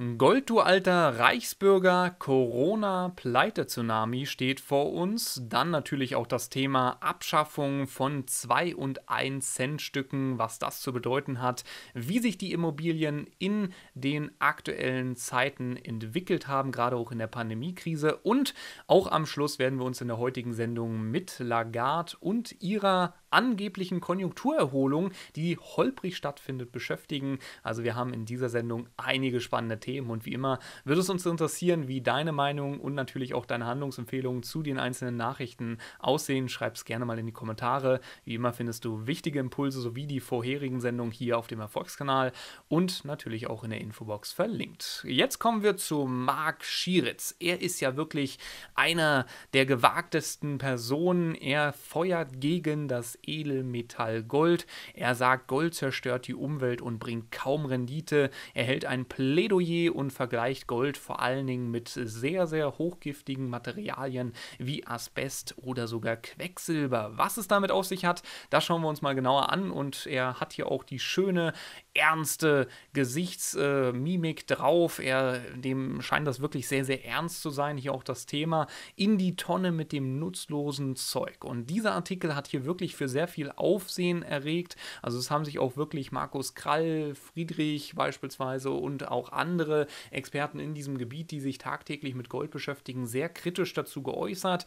Mm. Gold, du alter Reichsbürger, Corona, Pleite-Tsunami steht vor uns. Dann natürlich auch das Thema Abschaffung von 2 und 1 Cent Stücken, was das zu bedeuten hat, wie sich die Immobilien in den aktuellen Zeiten entwickelt haben, gerade auch in der Pandemiekrise. Und auch am Schluss werden wir uns in der heutigen Sendung mit Lagarde und ihrer angeblichen Konjunkturerholung, die holprig stattfindet, beschäftigen. Also wir haben in dieser Sendung einige spannende Themen geben. Und wie immer würde es uns interessieren, wie deine Meinung und natürlich auch deine Handlungsempfehlungen zu den einzelnen Nachrichten aussehen. Schreib es gerne mal in die Kommentare. Wie immer findest du wichtige Impulse sowie die vorherigen Sendungen hier auf dem Erfolgskanal und natürlich auch in der Infobox verlinkt. Jetzt kommen wir zu Marc Schieritz. Er ist ja wirklich einer der gewagtesten Personen. Er feuert gegen das Edelmetall Gold. Er sagt, Gold zerstört die Umwelt und bringt kaum Rendite. Er hält ein Plädoyer und vergleicht Gold vor allen Dingen mit sehr, sehr hochgiftigen Materialien wie Asbest oder sogar Quecksilber. Was es damit auf sich hat, das schauen wir uns mal genauer an und er hat hier auch die schöne, ernste Gesichtsmimik drauf. Er, dem scheint das wirklich sehr, sehr ernst zu sein. Hier auch das Thema in die Tonne mit dem nutzlosen Zeug. Und dieser Artikel hat hier wirklich für sehr viel Aufsehen erregt. Also es haben sich auch wirklich Markus Krall, Friedrich beispielsweise und auch andere Experten in diesem Gebiet, die sich tagtäglich mit Gold beschäftigen, sehr kritisch dazu geäußert.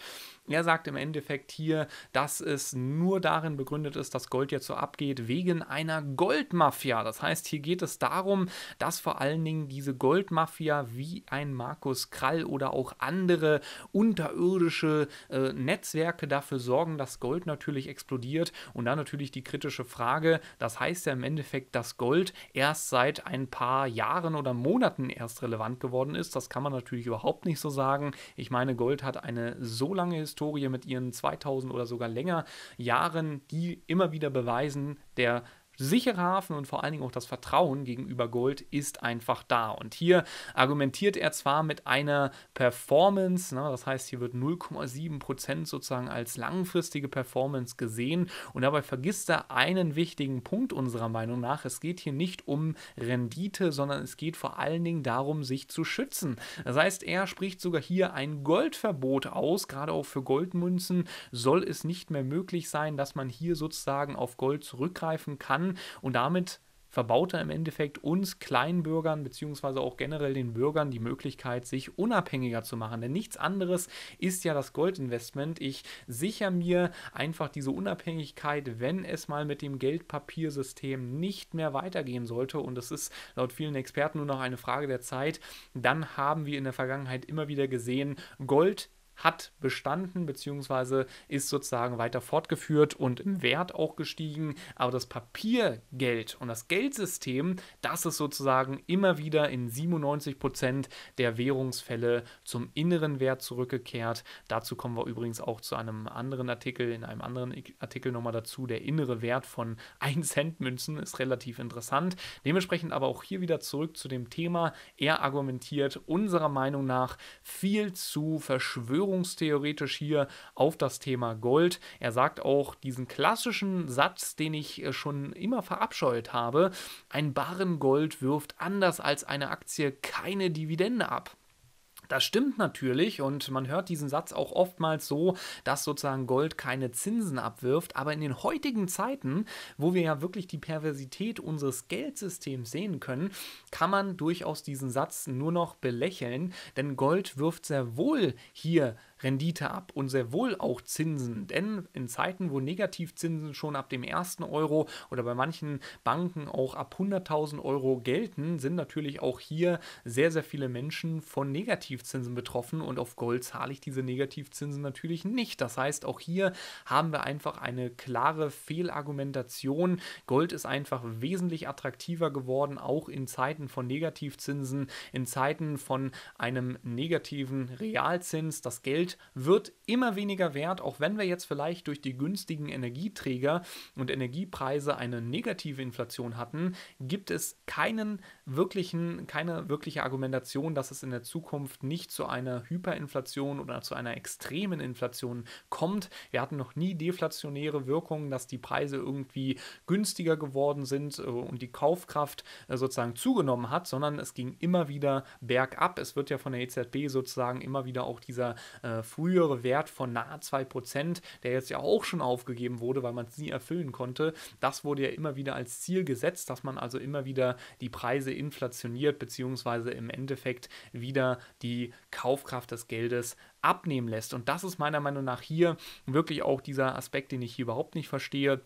Er sagt im Endeffekt hier, dass es nur darin begründet ist, dass Gold jetzt so abgeht, wegen einer Goldmafia. Das heißt, hier geht es darum, dass vor allen Dingen diese Goldmafia wie ein Markus Krall oder auch andere unterirdische äh, Netzwerke dafür sorgen, dass Gold natürlich explodiert. Und dann natürlich die kritische Frage, das heißt ja im Endeffekt, dass Gold erst seit ein paar Jahren oder Monaten erst relevant geworden ist. Das kann man natürlich überhaupt nicht so sagen. Ich meine, Gold hat eine so lange Historie mit ihren 2000 oder sogar länger Jahren, die immer wieder beweisen, der sichere Hafen und vor allen Dingen auch das Vertrauen gegenüber Gold ist einfach da. Und hier argumentiert er zwar mit einer Performance, ne, das heißt, hier wird 0,7% sozusagen als langfristige Performance gesehen und dabei vergisst er einen wichtigen Punkt unserer Meinung nach. Es geht hier nicht um Rendite, sondern es geht vor allen Dingen darum, sich zu schützen. Das heißt, er spricht sogar hier ein Goldverbot aus, gerade auch für Goldmünzen soll es nicht mehr möglich sein, dass man hier sozusagen auf Gold zurückgreifen kann an und damit verbaut er im Endeffekt uns Kleinbürgern beziehungsweise auch generell den Bürgern die Möglichkeit, sich unabhängiger zu machen. Denn nichts anderes ist ja das Goldinvestment. Ich sichere mir einfach diese Unabhängigkeit, wenn es mal mit dem Geldpapiersystem nicht mehr weitergehen sollte. Und das ist laut vielen Experten nur noch eine Frage der Zeit. Dann haben wir in der Vergangenheit immer wieder gesehen, Gold hat bestanden, beziehungsweise ist sozusagen weiter fortgeführt und im Wert auch gestiegen. Aber das Papiergeld und das Geldsystem, das ist sozusagen immer wieder in 97 Prozent der Währungsfälle zum inneren Wert zurückgekehrt. Dazu kommen wir übrigens auch zu einem anderen Artikel, in einem anderen Artikel nochmal dazu. Der innere Wert von 1 Cent Münzen ist relativ interessant. Dementsprechend aber auch hier wieder zurück zu dem Thema. Er argumentiert unserer Meinung nach viel zu Verschwörung verschwörungstheoretisch hier auf das Thema Gold. Er sagt auch diesen klassischen Satz, den ich äh, schon immer verabscheut habe, ein Barren Gold wirft anders als eine Aktie keine Dividende ab. Das stimmt natürlich und man hört diesen Satz auch oftmals so, dass sozusagen Gold keine Zinsen abwirft, aber in den heutigen Zeiten, wo wir ja wirklich die Perversität unseres Geldsystems sehen können, kann man durchaus diesen Satz nur noch belächeln, denn Gold wirft sehr wohl hier Rendite ab und sehr wohl auch Zinsen. Denn in Zeiten, wo Negativzinsen schon ab dem ersten Euro oder bei manchen Banken auch ab 100.000 Euro gelten, sind natürlich auch hier sehr, sehr viele Menschen von Negativzinsen betroffen und auf Gold zahle ich diese Negativzinsen natürlich nicht. Das heißt, auch hier haben wir einfach eine klare Fehlargumentation. Gold ist einfach wesentlich attraktiver geworden, auch in Zeiten von Negativzinsen, in Zeiten von einem negativen Realzins. Das Geld Geld wird immer weniger wert, auch wenn wir jetzt vielleicht durch die günstigen Energieträger und Energiepreise eine negative Inflation hatten, gibt es keinen wirklichen, keine wirkliche Argumentation, dass es in der Zukunft nicht zu einer Hyperinflation oder zu einer extremen Inflation kommt. Wir hatten noch nie deflationäre Wirkungen, dass die Preise irgendwie günstiger geworden sind äh, und die Kaufkraft äh, sozusagen zugenommen hat, sondern es ging immer wieder bergab. Es wird ja von der EZB sozusagen immer wieder auch dieser äh, äh, frühere Wert von nahe 2%, der jetzt ja auch schon aufgegeben wurde, weil man es nie erfüllen konnte, das wurde ja immer wieder als Ziel gesetzt, dass man also immer wieder die Preise inflationiert, beziehungsweise im Endeffekt wieder die Kaufkraft des Geldes abnehmen lässt. Und das ist meiner Meinung nach hier wirklich auch dieser Aspekt, den ich hier überhaupt nicht verstehe.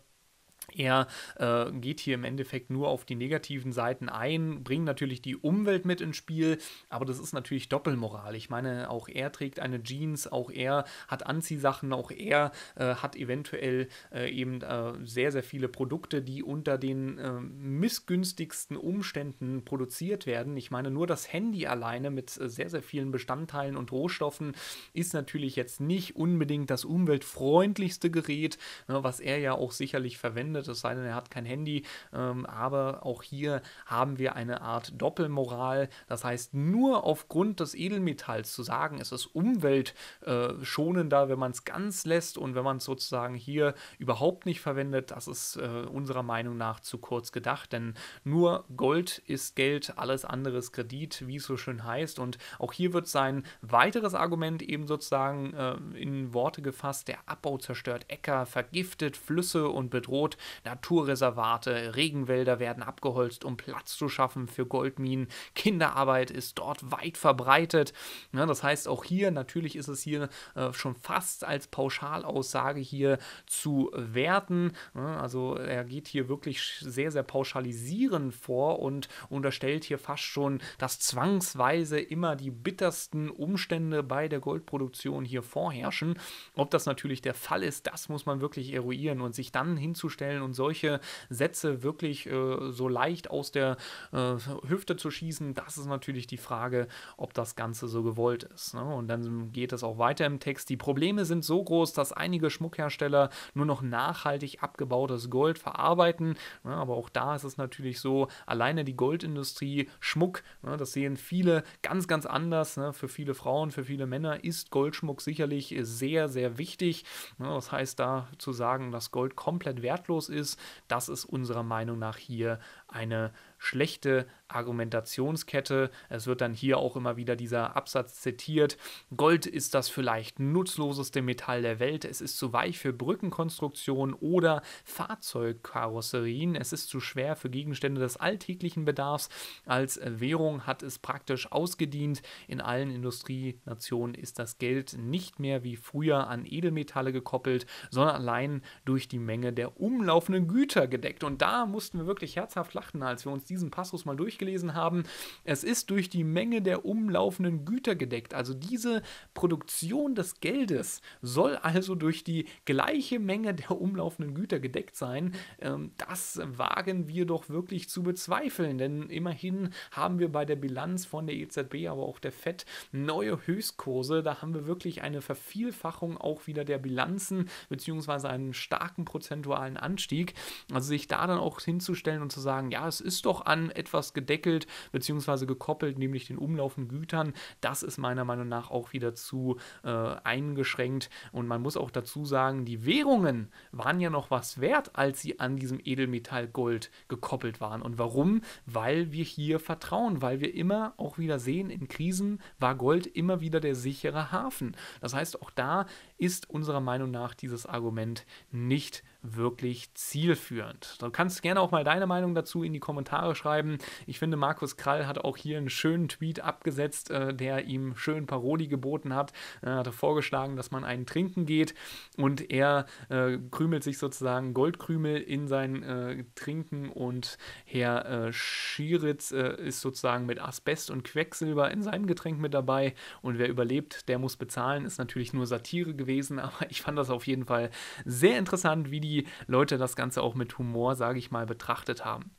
Er äh, geht hier im Endeffekt nur auf die negativen Seiten ein, bringt natürlich die Umwelt mit ins Spiel, aber das ist natürlich Doppelmoral. Ich meine, auch er trägt eine Jeans, auch er hat Anziehsachen, auch er äh, hat eventuell äh, eben äh, sehr, sehr viele Produkte, die unter den äh, missgünstigsten Umständen produziert werden. Ich meine, nur das Handy alleine mit äh, sehr, sehr vielen Bestandteilen und Rohstoffen ist natürlich jetzt nicht unbedingt das umweltfreundlichste Gerät, ne, was er ja auch sicherlich verwendet verwendet, es sei denn, er hat kein Handy. Ähm, aber auch hier haben wir eine Art Doppelmoral. Das heißt, nur aufgrund des Edelmetalls zu sagen, es ist umweltschonender, äh, wenn man es ganz lässt und wenn man es sozusagen hier überhaupt nicht verwendet, das ist äh, unserer Meinung nach zu kurz gedacht. Denn nur Gold ist Geld, alles andere ist Kredit, wie es so schön heißt. Und auch hier wird sein weiteres Argument eben sozusagen äh, in Worte gefasst, der Abbau zerstört Äcker, vergiftet Flüsse und bedroht Naturreservate, Regenwälder werden abgeholzt, um Platz zu schaffen für Goldminen. Kinderarbeit ist dort weit verbreitet. Ja, ne, das heißt, auch hier, natürlich ist es hier äh, schon fast als Pauschalaussage hier zu werten. Ja, ne, also er geht hier wirklich sehr, sehr pauschalisierend vor und unterstellt hier fast schon, dass zwangsweise immer die bittersten Umstände bei der Goldproduktion hier vorherrschen. Ob das natürlich der Fall ist, das muss man wirklich eruieren und sich dann hinzustellen vorstellen und solche Sätze wirklich äh, so leicht aus der äh, Hüfte zu schießen, das ist natürlich die Frage, ob das Ganze so gewollt ist. Ne? Und dann geht es auch weiter im Text. Die Probleme sind so groß, dass einige Schmuckhersteller nur noch nachhaltig abgebautes Gold verarbeiten. Ne? Aber auch da ist es natürlich so, alleine die Goldindustrie, Schmuck, ne? das sehen viele ganz, ganz anders. Ne? Für viele Frauen, für viele Männer ist Goldschmuck sicherlich sehr, sehr wichtig. Ne? Das heißt, da zu sagen, dass Gold komplett wertlos ist. Das ist unserer Meinung nach hier eine schlechte Argumentationskette. Es wird dann hier auch immer wieder dieser Absatz zitiert. Gold ist das vielleicht nutzloseste Metall der Welt. Es ist zu weich für Brückenkonstruktionen oder Fahrzeugkarosserien. Es ist zu schwer für Gegenstände des alltäglichen Bedarfs. Als Währung hat es praktisch ausgedient. In allen Industrienationen ist das Geld nicht mehr wie früher an Edelmetalle gekoppelt, sondern allein durch die Menge der umlaufenden Güter gedeckt. Und da mussten wir wirklich herzhaft lachen dachten, als wir uns diesen Passus mal durchgelesen haben. Es ist durch die Menge der umlaufenden Güter gedeckt. Also diese Produktion des Geldes soll also durch die gleiche Menge der umlaufenden Güter gedeckt sein. Ähm, das wagen wir doch wirklich zu bezweifeln, denn immerhin haben wir bei der Bilanz von der EZB, aber auch der FED neue Höchstkurse. Da haben wir wirklich eine Vervielfachung auch wieder der Bilanzen beziehungsweise einen starken prozentualen Anstieg. Also sich da dann auch hinzustellen und zu sagen, ja, es ist doch an etwas gedeckelt bzw. gekoppelt, nämlich den umlaufenden Gütern. Das ist meiner Meinung nach auch wieder zu äh, eingeschränkt. Und man muss auch dazu sagen, die Währungen waren ja noch was wert, als sie an diesem Edelmetall Gold gekoppelt waren. Und warum? Weil wir hier vertrauen, weil wir immer auch wieder sehen, in Krisen war Gold immer wieder der sichere Hafen. Das heißt, auch da ist unserer Meinung nach dieses Argument nicht wirklich zielführend? Du kannst gerne auch mal deine Meinung dazu in die Kommentare schreiben. Ich finde, Markus Krall hat auch hier einen schönen Tweet abgesetzt, äh, der ihm schön Paroli geboten hat. Er hatte vorgeschlagen, dass man einen trinken geht und er äh, krümelt sich sozusagen Goldkrümel in sein äh, Trinken und Herr äh, Schieritz äh, ist sozusagen mit Asbest und Quecksilber in seinem Getränk mit dabei und wer überlebt, der muss bezahlen. Ist natürlich nur Satire gewesen, aber ich fand das auf jeden Fall sehr interessant, wie die wie Leute das Ganze auch mit Humor, sage ich mal, betrachtet haben.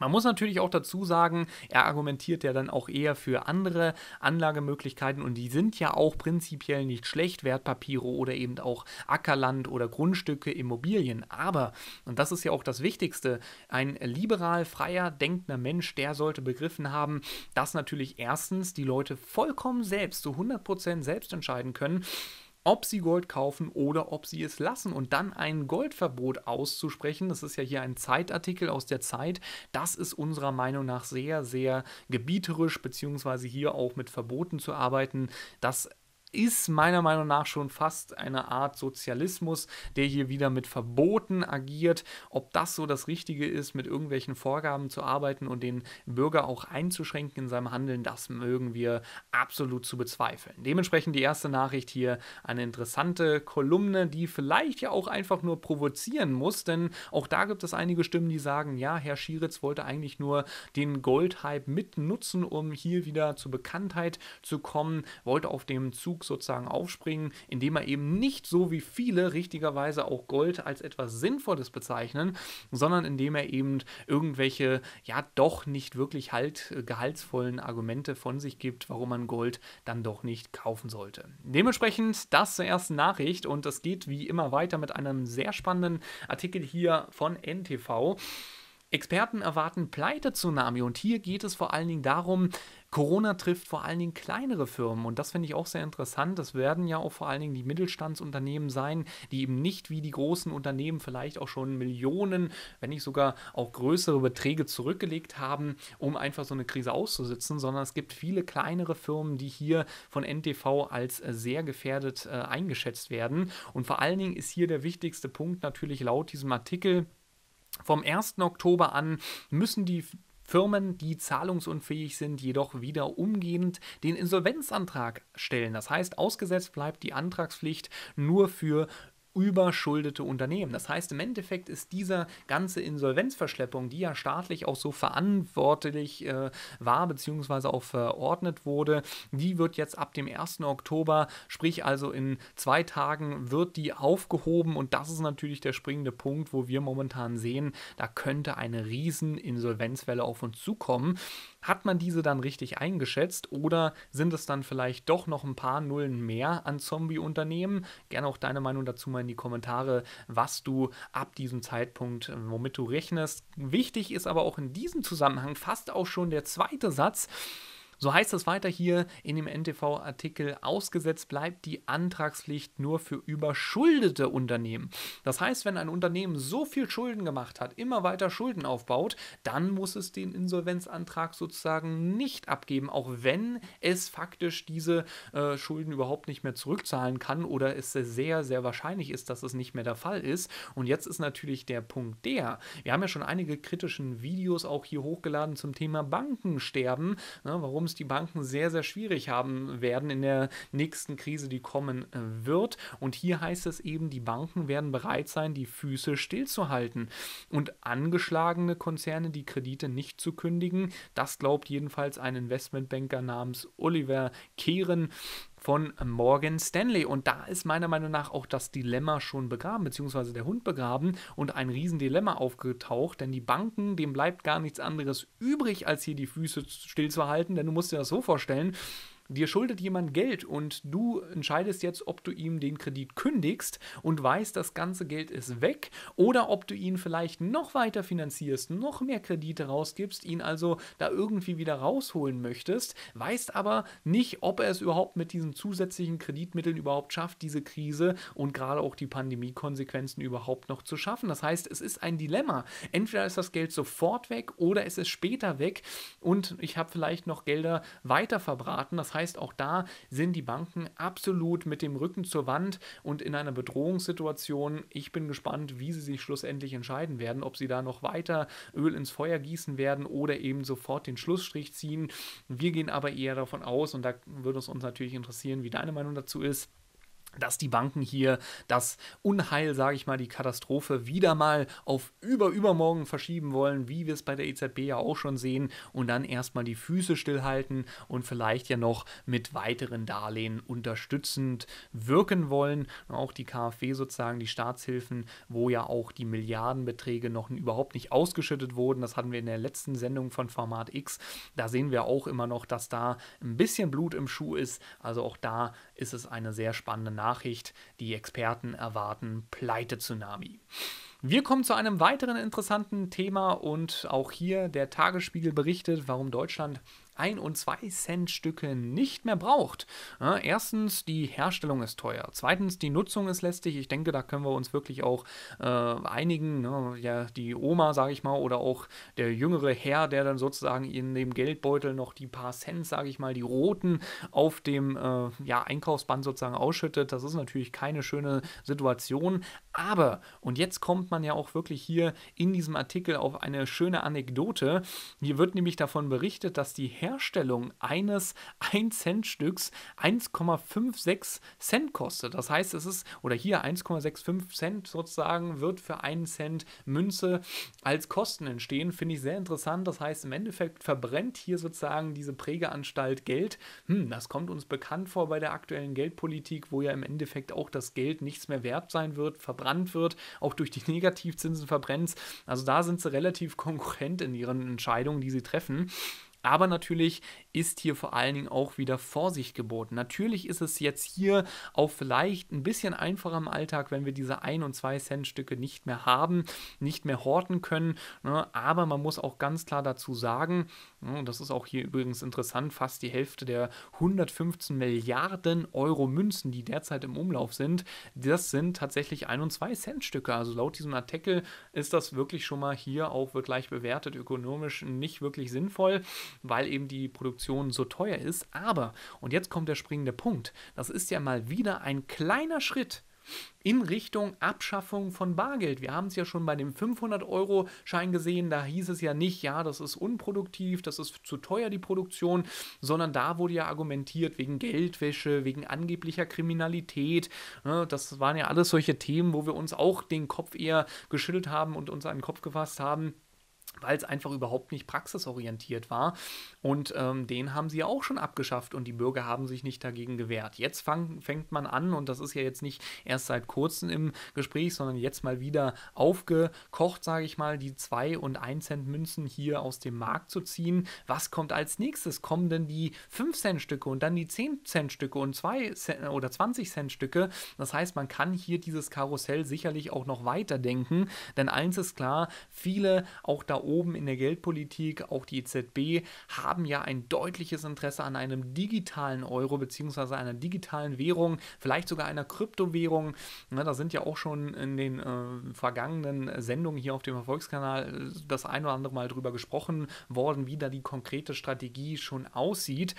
Man muss natürlich auch dazu sagen, er argumentiert ja dann auch eher für andere Anlagemöglichkeiten und die sind ja auch prinzipiell nicht schlecht, Wertpapiere oder eben auch Ackerland oder Grundstücke, Immobilien. Aber, und das ist ja auch das Wichtigste, ein liberal, freier, denkender Mensch, der sollte begriffen haben, dass natürlich erstens die Leute vollkommen selbst, zu so 100% selbst entscheiden können, ob sie Gold kaufen oder ob sie es lassen. Und dann ein Goldverbot auszusprechen, das ist ja hier ein Zeitartikel aus der Zeit, das ist unserer Meinung nach sehr, sehr gebieterisch, beziehungsweise hier auch mit Verboten zu arbeiten. Das ist meiner Meinung nach schon fast eine Art Sozialismus, der hier wieder mit Verboten agiert. Ob das so das Richtige ist, mit irgendwelchen Vorgaben zu arbeiten und den Bürger auch einzuschränken in seinem Handeln, das mögen wir absolut zu bezweifeln. Dementsprechend die erste Nachricht hier eine interessante Kolumne, die vielleicht ja auch einfach nur provozieren muss, denn auch da gibt es einige Stimmen, die sagen, ja, Herr Schieritz wollte eigentlich nur den Goldhype mitnutzen, um hier wieder zur Bekanntheit zu kommen, wollte auf dem Zug sozusagen aufspringen, indem er eben nicht so wie viele richtigerweise auch Gold als etwas Sinnvolles bezeichnen, sondern indem er eben irgendwelche ja doch nicht wirklich halt äh, gehaltsvollen Argumente von sich gibt, warum man Gold dann doch nicht kaufen sollte. Dementsprechend das zur ersten Nachricht und das geht wie immer weiter mit einem sehr spannenden Artikel hier von NTV. Experten erwarten Pleite-Tsunami und hier geht es vor allen Dingen darum, Corona trifft vor allen Dingen kleinere Firmen und das finde ich auch sehr interessant. Das werden ja auch vor allen Dingen die Mittelstandsunternehmen sein, die eben nicht wie die großen Unternehmen vielleicht auch schon Millionen, wenn nicht sogar auch größere Beträge zurückgelegt haben, um einfach so eine Krise auszusitzen, sondern es gibt viele kleinere Firmen, die hier von NTV als äh, sehr gefährdet äh, eingeschätzt werden. Und vor allen Dingen ist hier der wichtigste Punkt natürlich laut diesem Artikel, vom 1. Oktober an müssen die Firmen, die zahlungsunfähig sind, jedoch wieder umgehend den Insolvenzantrag stellen. Das heißt, ausgesetzt bleibt die Antragspflicht nur für überschuldete Unternehmen. Das heißt, im Endeffekt ist dieser ganze Insolvenzverschleppung, die ja staatlich auch so verantwortlich äh, war bzw. auch verordnet wurde, die wird jetzt ab dem 1. Oktober, sprich also in zwei Tagen, wird die aufgehoben und das ist natürlich der springende Punkt, wo wir momentan sehen, da könnte eine riesen Insolvenzwelle auf uns zukommen. Hat man diese dann richtig eingeschätzt oder sind es dann vielleicht doch noch ein paar Nullen mehr an Zombie-Unternehmen? Gerne auch deine Meinung dazu mal in die Kommentare, was du ab diesem Zeitpunkt, womit du rechnest. Wichtig ist aber auch in diesem Zusammenhang fast auch schon der zweite Satz. So heißt es weiter hier in dem NTV-Artikel, ausgesetzt bleibt die Antragspflicht nur für überschuldete Unternehmen. Das heißt, wenn ein Unternehmen so viel Schulden gemacht hat, immer weiter Schulden aufbaut, dann muss es den Insolvenzantrag sozusagen nicht abgeben, auch wenn es faktisch diese äh, Schulden überhaupt nicht mehr zurückzahlen kann oder es sehr, sehr wahrscheinlich ist, dass es nicht mehr der Fall ist. Und jetzt ist natürlich der Punkt der, wir haben ja schon einige kritischen Videos auch hier hochgeladen zum Thema Bankensterben, ne, warum es es die Banken sehr, sehr schwierig haben werden in der nächsten Krise, die kommen äh, wird. Und hier heißt es eben, die Banken werden bereit sein, die Füße stillzuhalten und angeschlagene Konzerne die Kredite nicht zu kündigen. Das glaubt jedenfalls ein Investmentbanker namens Oliver Kehren von Morgan Stanley. Und da ist meiner Meinung nach auch das Dilemma schon begraben, beziehungsweise der Hund begraben und ein Riesendilemma aufgetaucht, denn die Banken, dem bleibt gar nichts anderes übrig, als hier die Füße stillzuhalten, denn du musst dir das so vorstellen, dir schuldet jemand Geld und du entscheidest jetzt, ob du ihm den Kredit kündigst und weißt, das ganze Geld ist weg oder ob du ihn vielleicht noch weiter finanzierst, noch mehr Kredite rausgibst, ihn also da irgendwie wieder rausholen möchtest, weißt aber nicht, ob er es überhaupt mit diesen zusätzlichen Kreditmitteln überhaupt schafft, diese Krise und gerade auch die pandemie überhaupt noch zu schaffen. Das heißt, es ist ein Dilemma. Entweder ist das Geld sofort weg oder es ist später weg und ich habe vielleicht noch Gelder weiter verbraten. Das heißt, heißt, auch da sind die Banken absolut mit dem Rücken zur Wand und in einer Bedrohungssituation. Ich bin gespannt, wie sie sich schlussendlich entscheiden werden, ob sie da noch weiter Öl ins Feuer gießen werden oder eben sofort den Schlussstrich ziehen. Wir gehen aber eher davon aus, und da würde es uns natürlich interessieren, wie deine Meinung dazu ist dass die Banken hier das Unheil, sage ich mal, die Katastrophe wieder mal auf über übermorgen verschieben wollen, wie wir es bei der EZB ja auch schon sehen, und dann erstmal die Füße stillhalten und vielleicht ja noch mit weiteren Darlehen unterstützend wirken wollen. Auch die KfW sozusagen, die Staatshilfen, wo ja auch die Milliardenbeträge noch überhaupt nicht ausgeschüttet wurden. Das hatten wir in der letzten Sendung von Format X. Da sehen wir auch immer noch, dass da ein bisschen Blut im Schuh ist. Also auch da ist es eine sehr spannende Nachricht. Die Experten erwarten Pleite-Tsunami. Wir kommen zu einem weiteren interessanten Thema und auch hier der Tagesspiegel berichtet, warum Deutschland 1- und zwei cent stücke nicht mehr braucht. Ja, erstens, die Herstellung ist teuer. Zweitens, die Nutzung ist lästig. Ich denke, da können wir uns wirklich auch äh, einigen. Ne? Ja, die Oma, sage ich mal, oder auch der jüngere Herr, der dann sozusagen in dem Geldbeutel noch die paar Cent, sage ich mal, die roten auf dem äh, ja, Einkaufsband sozusagen ausschüttet. Das ist natürlich keine schöne Situation. Aber, und jetzt kommt man ja auch wirklich hier in diesem Artikel auf eine schöne Anekdote. Hier wird nämlich davon berichtet, dass die Herstellung Herstellung eines 1-Cent-Stücks 1,56 Cent kostet. Das heißt, es ist, oder hier 1,65 Cent sozusagen, wird für 1 Cent Münze als Kosten entstehen. Finde ich sehr interessant. Das heißt, im Endeffekt verbrennt hier sozusagen diese Prägeanstalt Geld. Hm, das kommt uns bekannt vor bei der aktuellen Geldpolitik, wo ja im Endeffekt auch das Geld nichts mehr wert sein wird, verbrannt wird, auch durch die Negativzinsen verbrennt. Also da sind sie relativ konkurrent in ihren Entscheidungen, die sie treffen aber natürlich ist hier vor allen Dingen auch wieder Vorsicht geboten. Natürlich ist es jetzt hier auch vielleicht ein bisschen einfacher im Alltag, wenn wir diese 1 und 2 Cent Stücke nicht mehr haben, nicht mehr horten können. Ne? Aber man muss auch ganz klar dazu sagen, ne, und das ist auch hier übrigens interessant, fast die Hälfte der 115 Milliarden Euro Münzen, die derzeit im Umlauf sind, das sind tatsächlich 1 und 2 Cent Stücke. Also laut diesem Artikel ist das wirklich schon mal hier auch wirklich bewertet, ökonomisch nicht wirklich sinnvoll, weil eben die Produktion Produktion so teuer ist. Aber, und jetzt kommt der springende Punkt, das ist ja mal wieder ein kleiner Schritt in Richtung Abschaffung von Bargeld. Wir haben es ja schon bei dem 500-Euro-Schein gesehen, da hieß es ja nicht, ja, das ist unproduktiv, das ist zu teuer, die Produktion, sondern da wurde ja argumentiert wegen Geldwäsche, wegen angeblicher Kriminalität. Ne, das waren ja alles solche Themen, wo wir uns auch den Kopf eher geschüttelt haben und uns einen Kopf gefasst haben weil es einfach überhaupt nicht praxisorientiert war. Und ähm, den haben sie auch schon abgeschafft und die Bürger haben sich nicht dagegen gewehrt. Jetzt fang, fängt man an, und das ist ja jetzt nicht erst seit kurzem im Gespräch, sondern jetzt mal wieder aufgekocht, sage ich mal, die 2 und 1 Cent Münzen hier aus dem Markt zu ziehen. Was kommt als nächstes? Kommen denn die 5 Cent Stücke und dann die 10 Cent Stücke und 2 Cent äh, oder 20 Cent Stücke? Das heißt, man kann hier dieses Karussell sicherlich auch noch weiterdenken, denn eins ist klar, viele auch da oben in der Geldpolitik, auch die EZB, haben haben ja ein deutliches Interesse an einem digitalen Euro bzw. einer digitalen Währung, vielleicht sogar einer Kryptowährung. Na, ne, da sind ja auch schon in den äh, vergangenen Sendungen hier auf dem Erfolgskanal äh, das ein oder andere Mal drüber gesprochen worden, wie da die konkrete Strategie schon aussieht.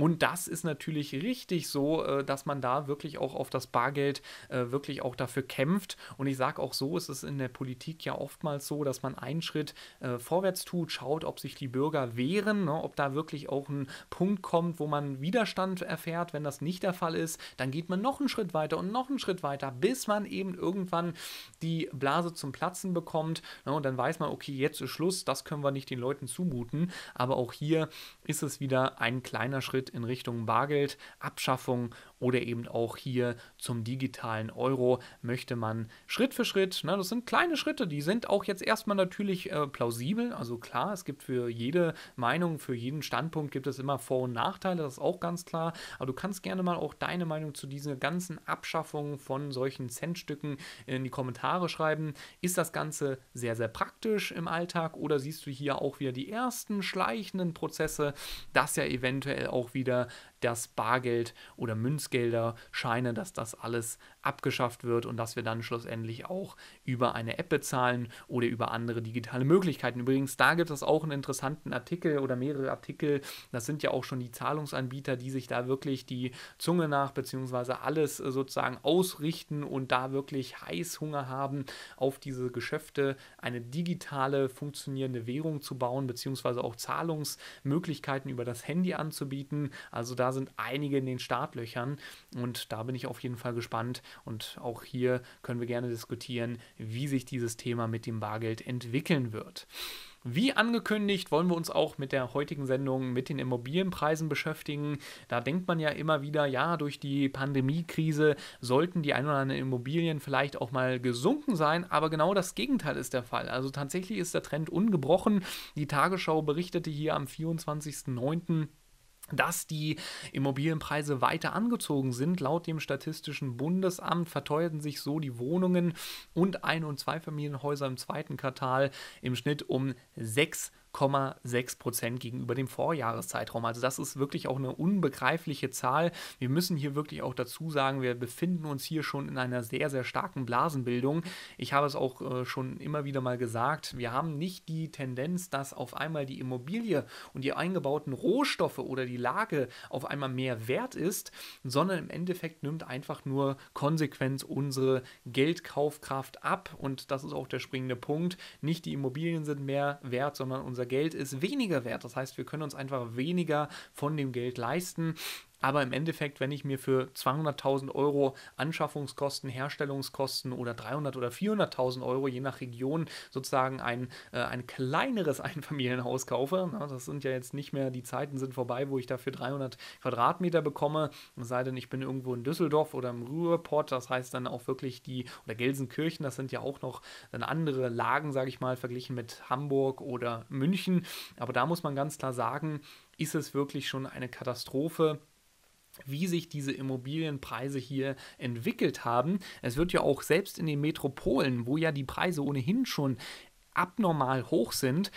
Und das ist natürlich richtig so, äh, dass man da wirklich auch auf das Bargeld äh, wirklich auch dafür kämpft. Und ich sage auch so, ist es in der Politik ja oftmals so, dass man einen Schritt äh, vorwärts tut, schaut, ob sich die Bürger wehren, ne, ob da wirklich auch ein Punkt kommt, wo man Widerstand erfährt. Wenn das nicht der Fall ist, dann geht man noch einen Schritt weiter und noch einen Schritt weiter, bis man eben irgendwann die Blase zum Platzen bekommt. Ne, und dann weiß man, okay, jetzt ist Schluss, das können wir nicht den Leuten zumuten. Aber auch hier ist es wieder ein kleiner Schritt in Richtung Bargeldabschaffung oder eben auch hier zum digitalen Euro möchte man Schritt für Schritt, ne, das sind kleine Schritte, die sind auch jetzt erstmal natürlich äh, plausibel, also klar, es gibt für jede Meinung, für jeden Standpunkt gibt es immer Vor- und Nachteile, das ist auch ganz klar, aber du kannst gerne mal auch deine Meinung zu dieser ganzen Abschaffung von solchen Centstücken in die Kommentare schreiben. Ist das Ganze sehr, sehr praktisch im Alltag oder siehst du hier auch wieder die ersten schleichenden Prozesse, dass ja eventuell auch auch wieder, dass Bargeld oder Münzgelder, Scheine, dass das alles abgeschafft wird und dass wir dann schlussendlich auch über eine App bezahlen oder über andere digitale Möglichkeiten. Übrigens, da gibt es auch einen interessanten Artikel oder mehrere Artikel. Das sind ja auch schon die Zahlungsanbieter, die sich da wirklich die Zunge nach beziehungsweise alles äh, sozusagen ausrichten und da wirklich Heißhunger haben auf diese Geschäfte, eine digitale funktionierende Währung zu bauen beziehungsweise auch Zahlungsmöglichkeiten über das Handy anzubieten. Also da sind einige in den Startlöchern und da bin ich auf jeden Fall gespannt, und auch hier können wir gerne diskutieren, wie sich dieses Thema mit dem Bargeld entwickeln wird. Wie angekündigt, wollen wir uns auch mit der heutigen Sendung mit den Immobilienpreisen beschäftigen. Da denkt man ja immer wieder, ja, durch die Pandemiekrise sollten die ein oder anderen Immobilien vielleicht auch mal gesunken sein, aber genau das Gegenteil ist der Fall. Also tatsächlich ist der Trend ungebrochen. Die Tagesschau berichtete hier am 24.09 dass die Immobilienpreise weiter angezogen sind. Laut dem Statistischen Bundesamt verteuerten sich so die Wohnungen und Ein- und Zweifamilienhäuser im zweiten Quartal im Schnitt um 6 0,6 gegenüber dem Vorjahreszeitraum. Also das ist wirklich auch eine unbegreifliche Zahl. Wir müssen hier wirklich auch dazu sagen, wir befinden uns hier schon in einer sehr, sehr starken Blasenbildung. Ich habe es auch äh, schon immer wieder mal gesagt, wir haben nicht die Tendenz, dass auf einmal die Immobilie und die eingebauten Rohstoffe oder die Lage auf einmal mehr wert ist, sondern im Endeffekt nimmt einfach nur Konsequenz unsere Geldkaufkraft ab. Und das ist auch der springende Punkt. Nicht die Immobilien sind mehr wert, sondern unser unser Geld ist weniger wert. Das heißt, wir können uns einfach weniger von dem Geld leisten. Aber im Endeffekt, wenn ich mir für 200.000 Euro Anschaffungskosten, Herstellungskosten oder 300.000 oder 400.000 Euro, je nach Region, sozusagen ein, äh, ein kleineres Einfamilienhaus kaufe, na, das sind ja jetzt nicht mehr, die Zeiten sind vorbei, wo ich dafür 300 Quadratmeter bekomme, es sei denn, ich bin irgendwo in Düsseldorf oder im Ruhrpott, das heißt dann auch wirklich die, oder Gelsenkirchen, das sind ja auch noch dann andere Lagen, sage ich mal, verglichen mit Hamburg oder München. Aber da muss man ganz klar sagen, ist es wirklich schon eine Katastrophe, wie sich diese Immobilienpreise hier entwickelt haben. Es wird ja auch selbst in den Metropolen, wo ja die Preise ohnehin schon abnormal hoch sind,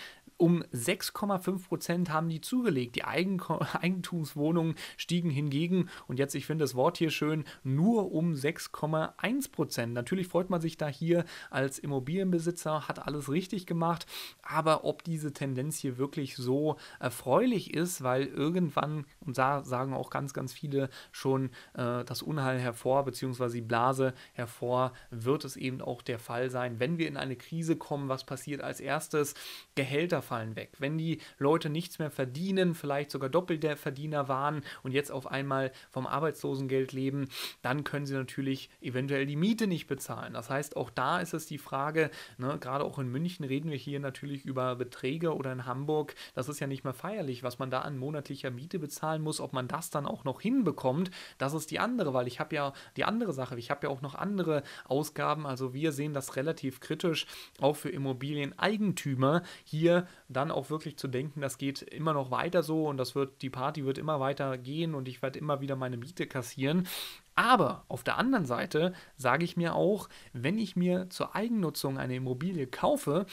um 6,5 Prozent haben die zugelegt. Die Eigen Eigentumswohnungen stiegen hingegen, und jetzt, ich finde das Wort hier schön, nur um 6,1 Prozent. Natürlich freut man sich da hier als Immobilienbesitzer, hat alles richtig gemacht, aber ob diese Tendenz hier wirklich so erfreulich ist, weil irgendwann, und da sagen auch ganz, ganz viele schon äh, das Unheil hervor, beziehungsweise die Blase hervor, wird es eben auch der Fall sein, wenn wir in eine Krise kommen, was passiert als erstes? Gehälter fallen fallen weg. Wenn die Leute nichts mehr verdienen, vielleicht sogar doppelt der Verdiener waren und jetzt auf einmal vom Arbeitslosengeld leben, dann können sie natürlich eventuell die Miete nicht bezahlen. Das heißt, auch da ist es die Frage, ne, gerade auch in München reden wir hier natürlich über Beträge oder in Hamburg, das ist ja nicht mehr feierlich, was man da an monatlicher Miete bezahlen muss, ob man das dann auch noch hinbekommt, das ist die andere, weil ich habe ja die andere Sache, ich habe ja auch noch andere Ausgaben, also wir sehen das relativ kritisch, auch für Immobilieneigentümer hier dann auch wirklich zu denken, das geht immer noch weiter so und das wird, die Party wird immer weiter gehen und ich werde immer wieder meine Miete kassieren. Aber auf der anderen Seite sage ich mir auch, wenn ich mir zur Eigennutzung eine Immobilie kaufe,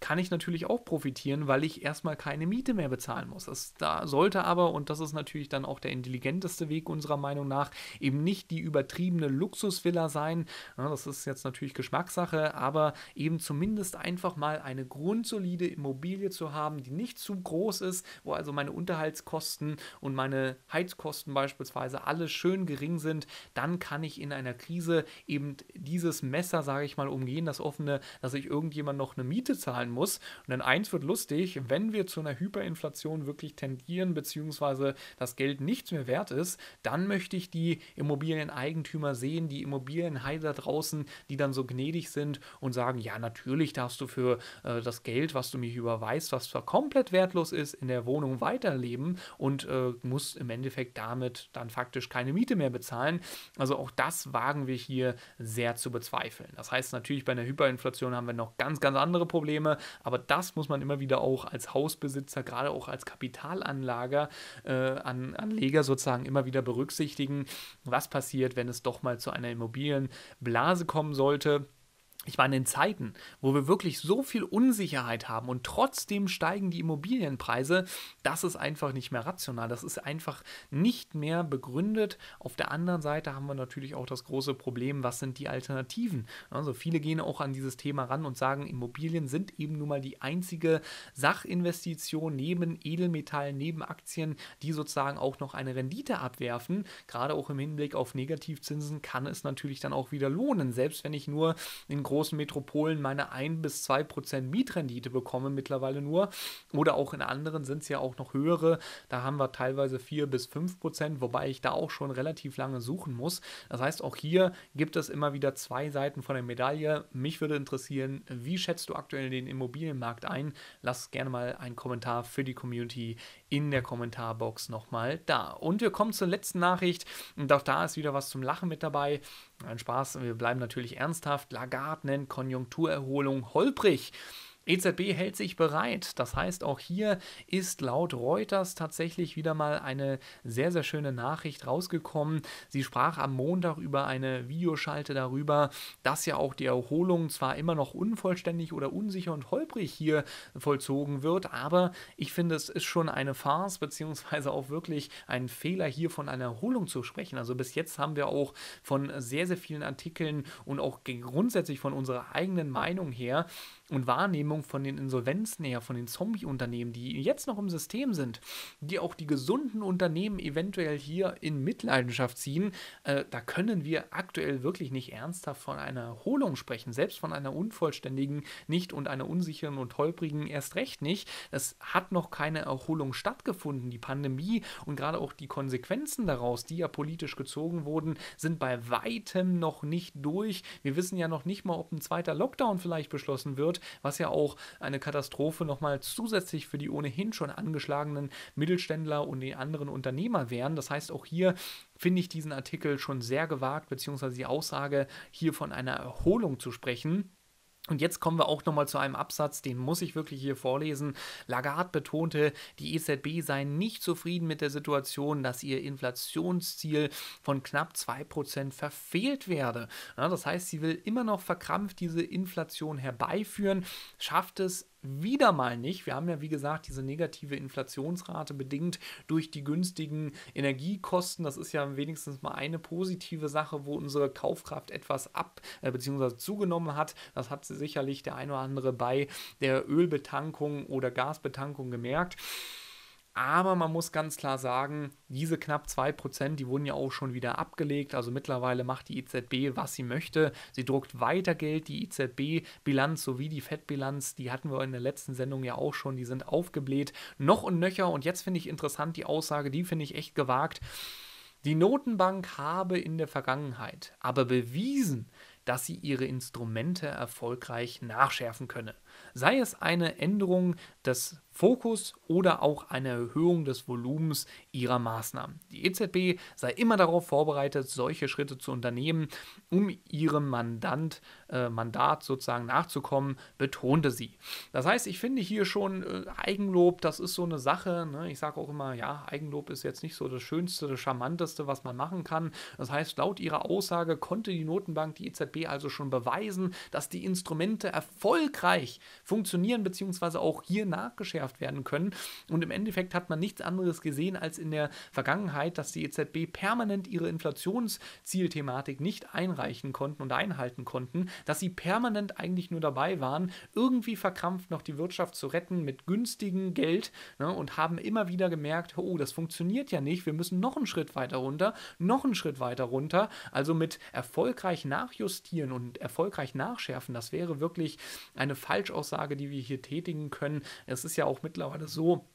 kann ich natürlich auch profitieren, weil ich erstmal keine Miete mehr bezahlen muss. Das, da sollte aber, und das ist natürlich dann auch der intelligenteste Weg unserer Meinung nach, eben nicht die übertriebene Luxusvilla sein. Ja, das ist jetzt natürlich Geschmackssache, aber eben zumindest einfach mal eine grundsolide Immobilie zu haben, die nicht zu groß ist, wo also meine Unterhaltskosten und meine Heizkosten beispielsweise alle schön gering sind, dann kann ich in einer Krise eben dieses Messer, sage ich mal, umgehen, das offene, dass ich irgendjemand noch eine Miete zahlen sein muss. Und denn eins wird lustig, wenn wir zu einer Hyperinflation wirklich tendieren, beziehungsweise das Geld nichts mehr wert ist, dann möchte ich die Immobilieneigentümer sehen, die Immobilienheiser draußen, die dann so gnädig sind und sagen, ja, natürlich darfst du für äh, das Geld, was du mir überweist, was zwar komplett wertlos ist, in der Wohnung weiterleben und äh, musst im Endeffekt damit dann faktisch keine Miete mehr bezahlen. Also auch das wagen wir hier sehr zu bezweifeln. Das heißt natürlich, bei einer Hyperinflation haben wir noch ganz, ganz andere Probleme, aber das muss man immer wieder auch als Hausbesitzer, gerade auch als Kapitalanlager, äh, an Anleger sozusagen immer wieder berücksichtigen, was passiert, wenn es doch mal zu einer Immobilienblase kommen sollte ich meine, in Zeiten, wo wir wirklich so viel Unsicherheit haben und trotzdem steigen die Immobilienpreise, das ist einfach nicht mehr rational. Das ist einfach nicht mehr begründet. Auf der anderen Seite haben wir natürlich auch das große Problem, was sind die Alternativen? Also viele gehen auch an dieses Thema ran und sagen, Immobilien sind eben nun mal die einzige Sachinvestition neben Edelmetallen, neben Aktien, die sozusagen auch noch eine Rendite abwerfen. Gerade auch im Hinblick auf Negativzinsen kann es natürlich dann auch wieder lohnen, selbst wenn ich nur in großen großen Metropolen meine 1 bis 2 Prozent Mietrendite bekomme mittlerweile nur. Oder auch in anderen sind es ja auch noch höhere. Da haben wir teilweise 4 bis 5 Prozent, wobei ich da auch schon relativ lange suchen muss. Das heißt, auch hier gibt es immer wieder zwei Seiten von der Medaille. Mich würde interessieren, wie schätzt du aktuell den Immobilienmarkt ein? Lass gerne mal einen Kommentar für die Community in der Kommentarbox nochmal da. Und wir kommen zur letzten Nachricht. Und auch da ist wieder was zum Lachen mit dabei. Ein Spaß, wir bleiben natürlich ernsthaft. Lagarde nennt Konjunkturerholung holprig. EZB hält sich bereit. Das heißt, auch hier ist laut Reuters tatsächlich wieder mal eine sehr, sehr schöne Nachricht rausgekommen. Sie sprach am Montag über eine Videoschalte darüber, dass ja auch die Erholung zwar immer noch unvollständig oder unsicher und holprig hier vollzogen wird, aber ich finde, es ist schon eine Farce beziehungsweise auch wirklich ein Fehler, hier von einer Erholung zu sprechen. Also bis jetzt haben wir auch von sehr, sehr vielen Artikeln und auch grundsätzlich von unserer eigenen Meinung her und Wahrnehmung von den Insolvenzen her, von den Zombie-Unternehmen, die jetzt noch im System sind, die auch die gesunden Unternehmen eventuell hier in Mitleidenschaft ziehen, äh, da können wir aktuell wirklich nicht ernsthaft von einer Erholung sprechen, selbst von einer unvollständigen nicht und einer unsicheren und holprigen erst recht nicht. Es hat noch keine Erholung stattgefunden. Die Pandemie und gerade auch die Konsequenzen daraus, die ja politisch gezogen wurden, sind bei weitem noch nicht durch. Wir wissen ja noch nicht mal, ob ein zweiter Lockdown vielleicht beschlossen wird was ja auch eine Katastrophe nochmal zusätzlich für die ohnehin schon angeschlagenen Mittelständler und die anderen Unternehmer wären. Das heißt, auch hier finde ich diesen Artikel schon sehr gewagt, beziehungsweise die Aussage, hier von einer Erholung zu sprechen und jetzt kommen wir auch nochmal zu einem Absatz, den muss ich wirklich hier vorlesen. Lagarde betonte, die EZB sei nicht zufrieden mit der Situation, dass ihr Inflationsziel von knapp 2% verfehlt werde. Ja, das heißt, sie will immer noch verkrampft diese Inflation herbeiführen, schafft es wieder mal nicht. Wir haben ja, wie gesagt, diese negative Inflationsrate bedingt durch die günstigen Energiekosten. Das ist ja wenigstens mal eine positive Sache, wo unsere Kaufkraft etwas ab- äh, bzw. zugenommen hat. Das hat sicherlich der ein oder andere bei der Ölbetankung oder Gasbetankung gemerkt. Aber man muss ganz klar sagen, diese knapp 2%, die wurden ja auch schon wieder abgelegt. Also mittlerweile macht die EZB, was sie möchte. Sie druckt weiter Geld. Die EZB-Bilanz sowie die FED-Bilanz, die hatten wir in der letzten Sendung ja auch schon, die sind aufgebläht. Noch und nöcher. Und jetzt finde ich interessant die Aussage, die finde ich echt gewagt. Die Notenbank habe in der Vergangenheit aber bewiesen, dass sie ihre Instrumente erfolgreich nachschärfen könne sei es eine Änderung des Fokus oder auch eine Erhöhung des Volumens ihrer Maßnahmen. Die EZB sei immer darauf vorbereitet, solche Schritte zu unternehmen, um ihrem Mandant, äh, Mandat sozusagen nachzukommen, betonte sie. Das heißt, ich finde hier schon äh, Eigenlob, das ist so eine Sache. Ne? Ich sage auch immer, ja, Eigenlob ist jetzt nicht so das Schönste, das Charmanteste, was man machen kann. Das heißt, laut ihrer Aussage konnte die Notenbank, die EZB also schon beweisen, dass die Instrumente erfolgreich funktionieren bzw. auch hier nachgeschärft werden können. Und im Endeffekt hat man nichts anderes gesehen als in der Vergangenheit, dass die EZB permanent ihre Inflationszielthematik nicht einreichen konnten und einhalten konnten, dass sie permanent eigentlich nur dabei waren, irgendwie verkrampft noch die Wirtschaft zu retten mit günstigem Geld ne, und haben immer wieder gemerkt, oh, das funktioniert ja nicht, wir müssen noch einen Schritt weiter runter, noch einen Schritt weiter runter. Also mit erfolgreich nachjustieren und erfolgreich nachschärfen, das wäre wirklich eine falsch Falschaussage, die wir hier tätigen können. Es ist ja auch mittlerweile so,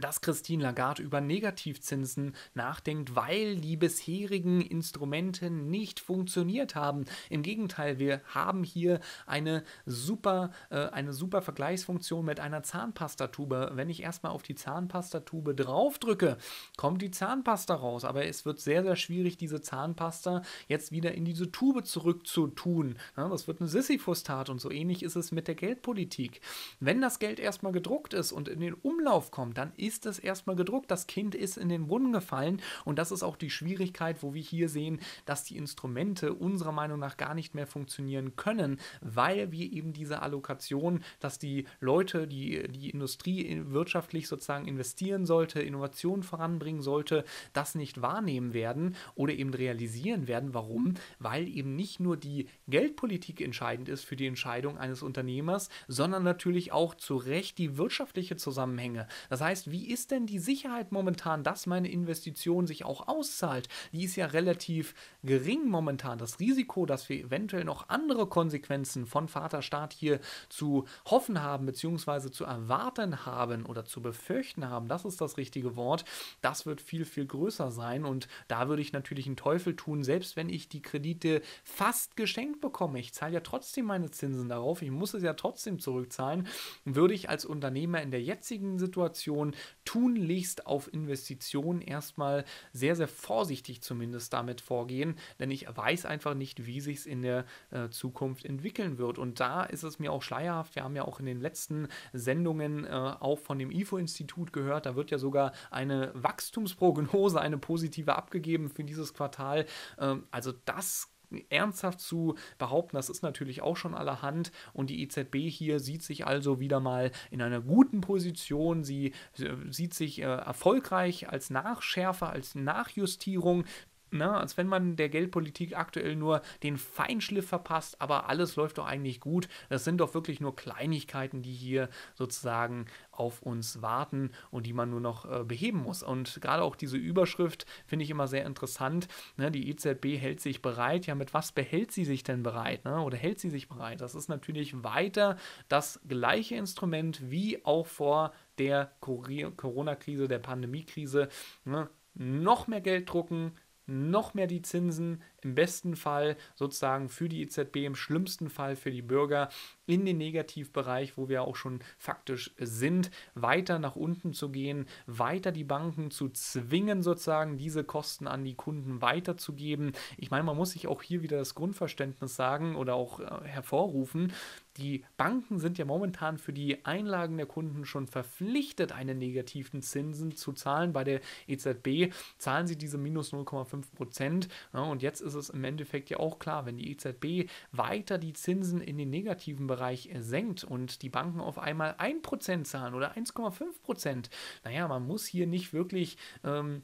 dass Christine Lagarde über Negativzinsen nachdenkt, weil die bisherigen Instrumente nicht funktioniert haben. Im Gegenteil, wir haben hier eine super, äh, eine super Vergleichsfunktion mit einer Zahnpastatube. Wenn ich erstmal auf die Zahnpastatube draufdrücke, kommt die Zahnpasta raus. Aber es wird sehr, sehr schwierig, diese Zahnpasta jetzt wieder in diese Tube zurückzutun. Ja, das wird ein Sisyphus-Tat und so ähnlich ist es mit der Geldpolitik. Wenn das Geld erstmal gedruckt ist und in den Umlauf kommt, dann ist ist es erstmal gedruckt. Das Kind ist in den Brunnen gefallen und das ist auch die Schwierigkeit, wo wir hier sehen, dass die Instrumente unserer Meinung nach gar nicht mehr funktionieren können, weil wir eben diese Allokation, dass die Leute, die die Industrie wirtschaftlich sozusagen investieren sollte, Innovationen voranbringen sollte, das nicht wahrnehmen werden oder eben realisieren werden. Warum? Weil eben nicht nur die Geldpolitik entscheidend ist für die Entscheidung eines Unternehmers, sondern natürlich auch zu Recht die wirtschaftliche Zusammenhänge. Das heißt, wie wie ist denn die Sicherheit momentan, dass meine Investition sich auch auszahlt? Die ist ja relativ gering momentan. Das Risiko, dass wir eventuell noch andere Konsequenzen von Vaterstaat hier zu hoffen haben, beziehungsweise zu erwarten haben oder zu befürchten haben, das ist das richtige Wort, das wird viel, viel größer sein. Und da würde ich natürlich einen Teufel tun, selbst wenn ich die Kredite fast geschenkt bekomme. Ich zahle ja trotzdem meine Zinsen darauf, ich muss es ja trotzdem zurückzahlen. Würde ich als Unternehmer in der jetzigen Situation tunlichst auf Investitionen erstmal sehr, sehr vorsichtig zumindest damit vorgehen, denn ich weiß einfach nicht, wie sich es in der äh, Zukunft entwickeln wird. Und da ist es mir auch schleierhaft. Wir haben ja auch in den letzten Sendungen äh, auch von dem IFO-Institut gehört. Da wird ja sogar eine Wachstumsprognose, eine positive abgegeben für dieses Quartal. Ähm, also das kann ernsthaft zu behaupten, das ist natürlich auch schon allerhand. Und die EZB hier sieht sich also wieder mal in einer guten Position. Sie äh, sieht sich äh, erfolgreich als Nachschärfer, als Nachjustierung na, ne, als wenn man der Geldpolitik aktuell nur den Feinschliff verpasst, aber alles läuft doch eigentlich gut. Das sind doch wirklich nur Kleinigkeiten, die hier sozusagen auf uns warten und die man nur noch äh, beheben muss. Und gerade auch diese Überschrift finde ich immer sehr interessant. Ne, die EZB hält sich bereit. Ja, mit was behält sie sich denn bereit? Ne? Oder hält sie sich bereit? Das ist natürlich weiter das gleiche Instrument wie auch vor der Corona-Krise, der Pandemie-Krise. Ne? Noch mehr Geld drucken, noch mehr die Zinsen im besten Fall sozusagen für die EZB, im schlimmsten Fall für die Bürger in den Negativbereich, wo wir auch schon faktisch sind, weiter nach unten zu gehen, weiter die Banken zu zwingen, sozusagen diese Kosten an die Kunden weiterzugeben. Ich meine, man muss sich auch hier wieder das Grundverständnis sagen oder auch äh, hervorrufen, die Banken sind ja momentan für die Einlagen der Kunden schon verpflichtet, eine negativen Zinsen zu zahlen. Bei der EZB zahlen sie diese minus 0,5 Prozent. Ne, und jetzt ist es im Endeffekt ja auch klar, wenn die EZB weiter die Zinsen in den negativen Bereich äh, senkt und die Banken auf einmal 1% zahlen oder 1,5%, naja, man muss hier nicht wirklich... Ähm,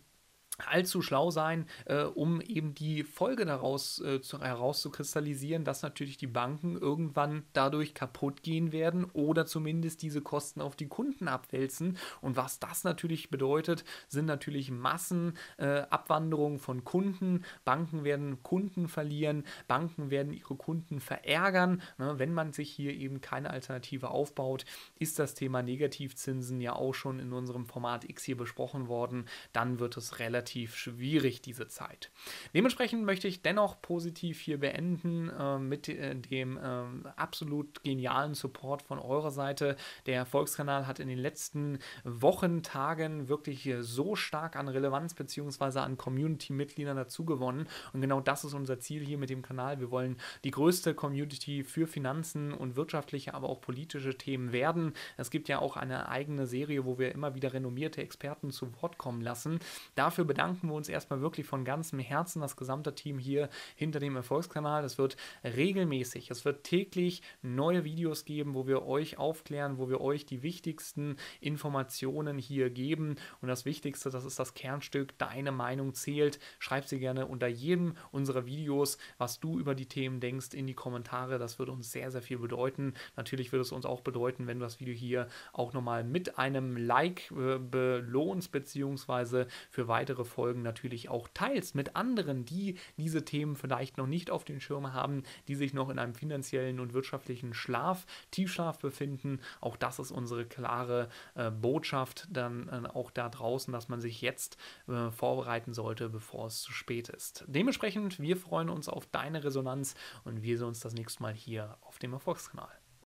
allzu schlau sein, äh, um eben die Folge daraus äh, zu, herauszukristallisieren, dass natürlich die Banken irgendwann dadurch kaputt gehen werden oder zumindest diese Kosten auf die Kunden abwälzen. Und was das natürlich bedeutet, sind natürlich Massenabwanderungen äh, von Kunden. Banken werden Kunden verlieren, Banken werden ihre Kunden verärgern. Ne? Wenn man sich hier eben keine Alternative aufbaut, ist das Thema Negativzinsen ja auch schon in unserem Format X hier besprochen worden. Dann wird es relativ relativ schwierig, diese Zeit. Dementsprechend möchte ich dennoch positiv hier beenden äh, mit äh, dem äh, absolut genialen Support von eurer Seite. Der Erfolgskanal hat in den letzten Wochen, Tagen wirklich äh, so stark an Relevanz bzw. an Community-Mitgliedern dazu gewonnen. Und genau das ist unser Ziel hier mit dem Kanal. Wir wollen die größte Community für Finanzen und wirtschaftliche, aber auch politische Themen werden. Es gibt ja auch eine eigene Serie, wo wir immer wieder renommierte Experten zu Wort kommen lassen. Dafür bedanken wir uns erstmal wirklich von ganzem Herzen, das gesamte Team hier hinter dem Erfolgskanal. Es wird regelmäßig, es wird täglich neue Videos geben, wo wir euch aufklären, wo wir euch die wichtigsten Informationen hier geben. Und das Wichtigste, das ist das Kernstück, deine Meinung zählt. Schreib sie gerne unter jedem unserer Videos, was du über die Themen denkst, in die Kommentare. Das würde uns sehr, sehr viel bedeuten. Natürlich würde es uns auch bedeuten, wenn du das Video hier auch nochmal mit einem Like äh, belohnst, beziehungsweise für weitere unsere Folgen natürlich auch teilst mit anderen, die diese Themen vielleicht noch nicht auf den Schirm haben, die sich noch in einem finanziellen und wirtschaftlichen Schlaf, Tiefschlaf befinden. Auch das ist unsere klare äh, Botschaft dann äh, auch da draußen, dass man sich jetzt äh, vorbereiten sollte, bevor es zu spät ist. Dementsprechend, wir freuen uns auf deine Resonanz und wir sehen uns das nächste Mal hier auf dem Erfolgskanal.